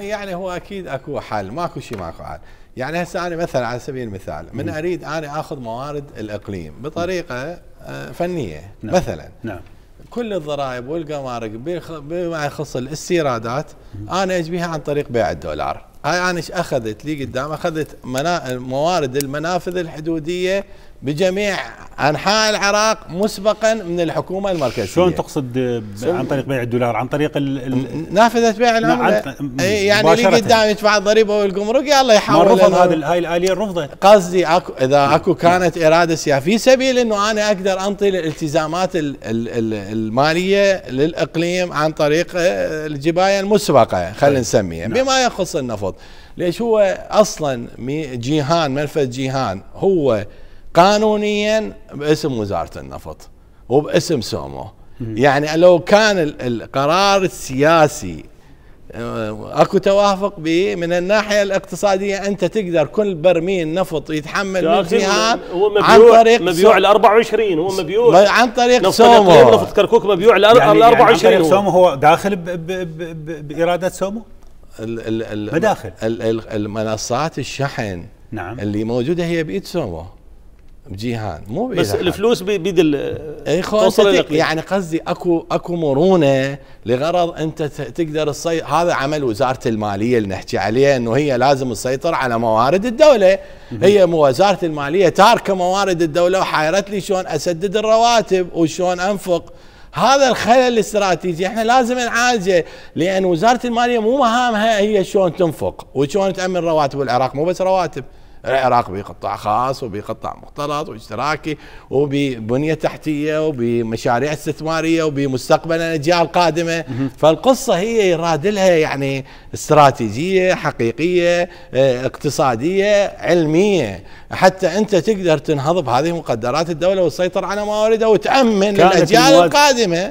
يعني هو اكيد اكو حل ماكو شيء ماكو حل يعني هسه انا مثلا على سبيل المثال من اريد انا اخذ موارد الاقليم بطريقه آه، فنيه نعم. مثلا نعم كل الضرائب والقمارك بما يخص الاستيرادات انا اجبيها عن طريق بيع الدولار هاي انا ايش اخذت لي قدام اخذت موارد المنافذ الحدوديه بجميع انحاء العراق مسبقا من الحكومه المركزيه شلون تقصد عن طريق بيع الدولار عن طريق الـ الـ نافذه بيع نعم، العمله يعني اللي قدام يدفع الضريبه والجمرك يلا يحول رفض هذه هاي الاليه رفضت قصدي اكو اذا اكو كانت اراده سياسيه في سبيل انه انا اقدر انطي الالتزامات الـ الـ الماليه للاقليم عن طريق آه، الجبايه المسبقه خلينا طيب. نسميها نعم. بما يخص النفط ليش هو اصلا جيهان منفذ جيهان هو قانونيا باسم وزاره النفط وباسم سومو يعني لو كان القرار السياسي آه، اكو توافق به من الناحيه الاقتصاديه انت تقدر كل برميل نفط يتحمل الجهات عن طريق مبيوع ال 24 هو مبيوع عن طريق سومو نفط كركوك مبيوع ال يعني 24 يعني سومو هو داخل ب ب ب باراده سومو؟ ال ال المداخل المنصات الشحن نعم اللي موجوده هي بايد سومو بجيهان مو بس حد. الفلوس بيد ال اي يعني قصدي اكو اكو مرونه لغرض انت تقدر تسيطر هذا عمل وزاره الماليه اللي نحكي عليه انه هي لازم تسيطر على موارد الدوله هي وزاره الماليه تاركه موارد الدوله وحيرت لي شلون اسدد الرواتب وشلون انفق هذا الخلل الاستراتيجي احنا لازم نعالجه لان وزاره الماليه مو مهامها هي شلون تنفق وشلون تامن رواتب العراق مو بس رواتب العراق بقطاع خاص وبقطاع مختلط واشتراكي وببنية تحتية وبمشاريع استثمارية وبمستقبل الأجيال القادمة فالقصة هي يراد لها يعني استراتيجية حقيقية آه، اقتصادية علمية حتى أنت تقدر تنهض بهذه مقدرات الدولة وتسيطر على مواردها وتأمن الاجيال القادمة